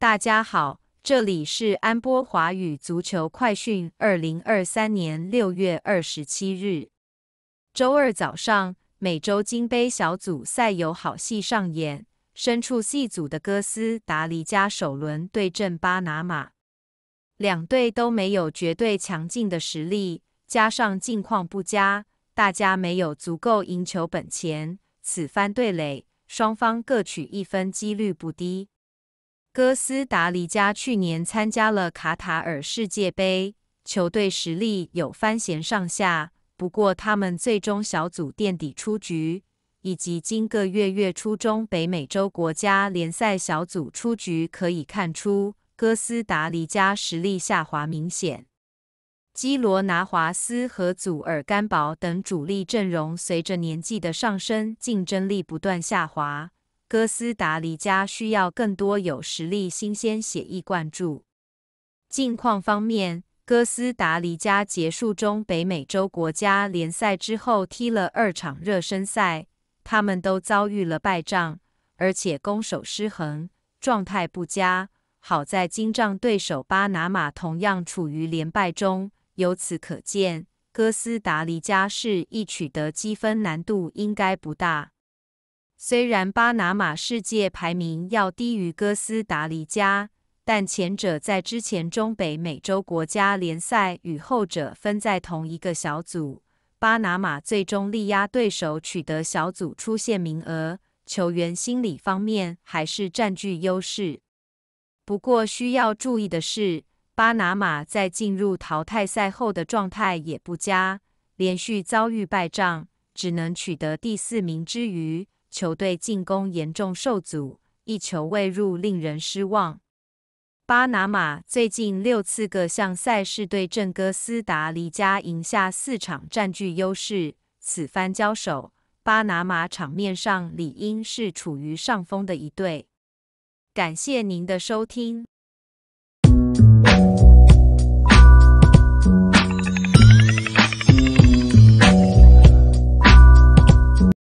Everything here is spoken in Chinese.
大家好，这里是安波华语足球快讯。二零二三年六月二十七日，周二早上，美洲金杯小组赛有好戏上演。身处 C 组的哥斯达黎加首轮对阵巴拿马，两队都没有绝对强劲的实力，加上境况不佳，大家没有足够赢球本钱。此番对垒，双方各取一分几率不低。哥斯达黎加去年参加了卡塔尔世界杯，球队实力有翻弦上下。不过，他们最终小组垫底出局，以及今个月月初中北美洲国家联赛小组出局，可以看出哥斯达黎加实力下滑明显。基罗拿华斯和祖尔甘堡等主力阵容随着年纪的上升，竞争力不断下滑。哥斯达黎加需要更多有实力、新鲜血液灌注。近况方面，哥斯达黎加结束中北美洲国家联赛之后，踢了二场热身赛，他们都遭遇了败仗，而且攻守失衡，状态不佳。好在金仗对手巴拿马同样处于连败中，由此可见，哥斯达黎加是易取得积分，难度应该不大。虽然巴拿马世界排名要低于哥斯达黎加，但前者在之前中北美洲国家联赛与后者分在同一个小组，巴拿马最终力压对手取得小组出线名额。球员心理方面还是占据优势。不过需要注意的是，巴拿马在进入淘汰赛后的状态也不佳，连续遭遇败仗，只能取得第四名之余，球队进攻严重受阻，一球未入，令人失望。巴拿马最近六次各项赛事对阵哥斯达黎加赢下四场，占据优势。此番交手，巴拿马场面上理应是处于上风的一队。感谢您的收听。